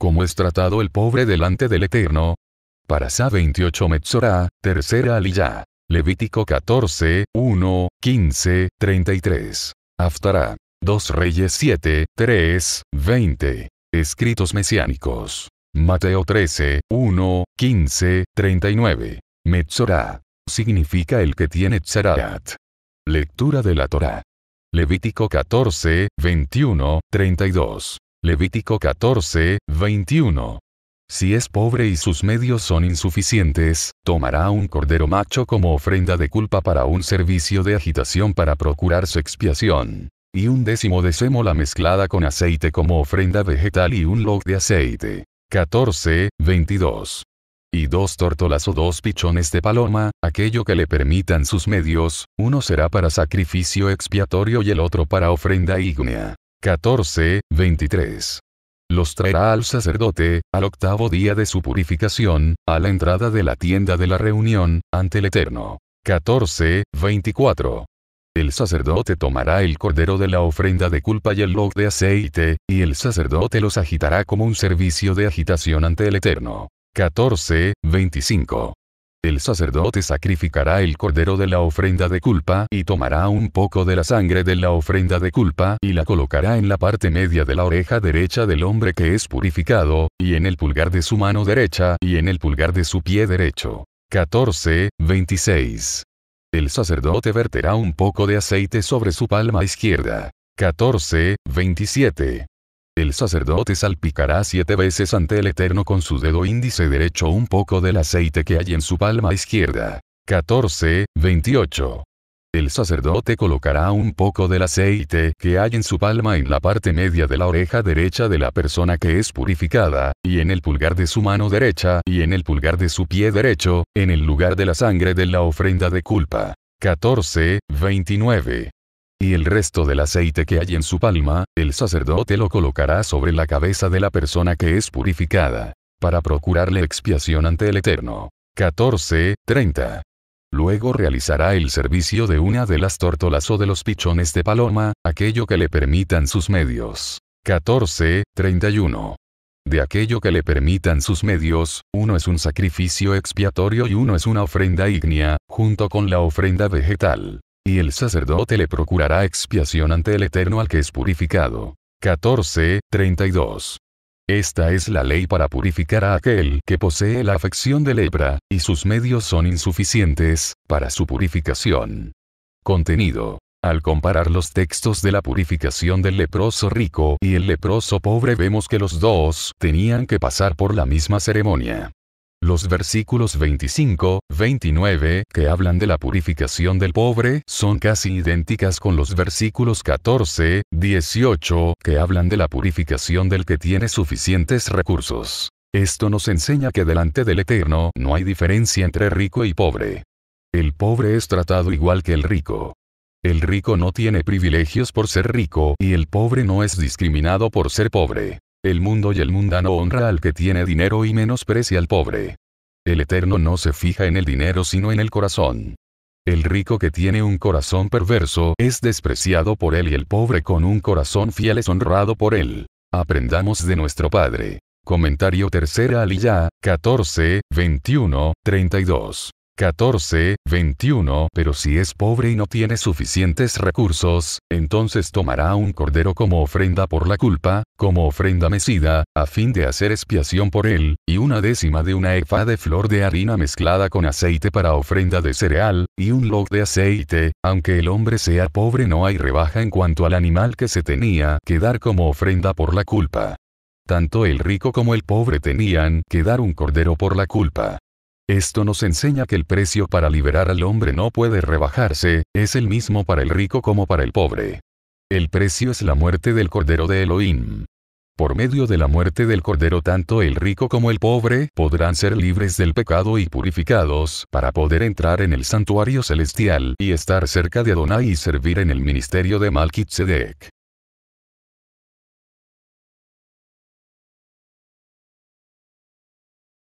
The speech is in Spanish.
¿Cómo es tratado el pobre delante del Eterno? Parasá 28 Metzorah, tercera aliyah. Levítico 14, 1, 15, 33. Aftará. dos Reyes 7, 3, 20. Escritos mesiánicos. Mateo 13, 1, 15, 39. Metzorah. Significa el que tiene Tzaraat. Lectura de la Torá. Levítico 14, 21, 32. Levítico 14, 21. Si es pobre y sus medios son insuficientes, tomará un cordero macho como ofrenda de culpa para un servicio de agitación para procurar su expiación. Y un décimo de sémola mezclada con aceite como ofrenda vegetal y un log de aceite. 14, 22. Y dos tórtolas o dos pichones de paloma, aquello que le permitan sus medios, uno será para sacrificio expiatorio y el otro para ofrenda ígnea. 14, 23. Los traerá al sacerdote, al octavo día de su purificación, a la entrada de la tienda de la reunión, ante el Eterno. 14, 24. El sacerdote tomará el cordero de la ofrenda de culpa y el log de aceite, y el sacerdote los agitará como un servicio de agitación ante el Eterno. 14, 25. El sacerdote sacrificará el cordero de la ofrenda de culpa y tomará un poco de la sangre de la ofrenda de culpa y la colocará en la parte media de la oreja derecha del hombre que es purificado, y en el pulgar de su mano derecha y en el pulgar de su pie derecho. 14, 26. El sacerdote verterá un poco de aceite sobre su palma izquierda. 14, 27. El sacerdote salpicará siete veces ante el Eterno con su dedo índice derecho un poco del aceite que hay en su palma izquierda. 14, 28. El sacerdote colocará un poco del aceite que hay en su palma en la parte media de la oreja derecha de la persona que es purificada, y en el pulgar de su mano derecha y en el pulgar de su pie derecho, en el lugar de la sangre de la ofrenda de culpa. 14, 29 y el resto del aceite que hay en su palma, el sacerdote lo colocará sobre la cabeza de la persona que es purificada, para procurarle expiación ante el Eterno. 14, 30. Luego realizará el servicio de una de las tórtolas o de los pichones de paloma, aquello que le permitan sus medios. 14, 31. De aquello que le permitan sus medios, uno es un sacrificio expiatorio y uno es una ofrenda ígnea, junto con la ofrenda vegetal y el sacerdote le procurará expiación ante el Eterno al que es purificado. 14, 32. Esta es la ley para purificar a aquel que posee la afección de lepra, y sus medios son insuficientes, para su purificación. Contenido. Al comparar los textos de la purificación del leproso rico y el leproso pobre vemos que los dos tenían que pasar por la misma ceremonia. Los versículos 25, 29, que hablan de la purificación del pobre, son casi idénticas con los versículos 14, 18, que hablan de la purificación del que tiene suficientes recursos. Esto nos enseña que delante del Eterno no hay diferencia entre rico y pobre. El pobre es tratado igual que el rico. El rico no tiene privilegios por ser rico y el pobre no es discriminado por ser pobre. El mundo y el mundano honra al que tiene dinero y menosprecia al pobre. El Eterno no se fija en el dinero sino en el corazón. El rico que tiene un corazón perverso es despreciado por él y el pobre con un corazón fiel es honrado por él. Aprendamos de nuestro Padre. Comentario tercera aliyah, 14, 21, 32. 14, 21, pero si es pobre y no tiene suficientes recursos, entonces tomará un cordero como ofrenda por la culpa, como ofrenda mecida, a fin de hacer expiación por él, y una décima de una efa de flor de harina mezclada con aceite para ofrenda de cereal, y un log de aceite, aunque el hombre sea pobre no hay rebaja en cuanto al animal que se tenía que dar como ofrenda por la culpa. Tanto el rico como el pobre tenían que dar un cordero por la culpa. Esto nos enseña que el precio para liberar al hombre no puede rebajarse, es el mismo para el rico como para el pobre. El precio es la muerte del Cordero de Elohim. Por medio de la muerte del Cordero tanto el rico como el pobre podrán ser libres del pecado y purificados para poder entrar en el santuario celestial y estar cerca de Adonai y servir en el ministerio de Malkitzedek.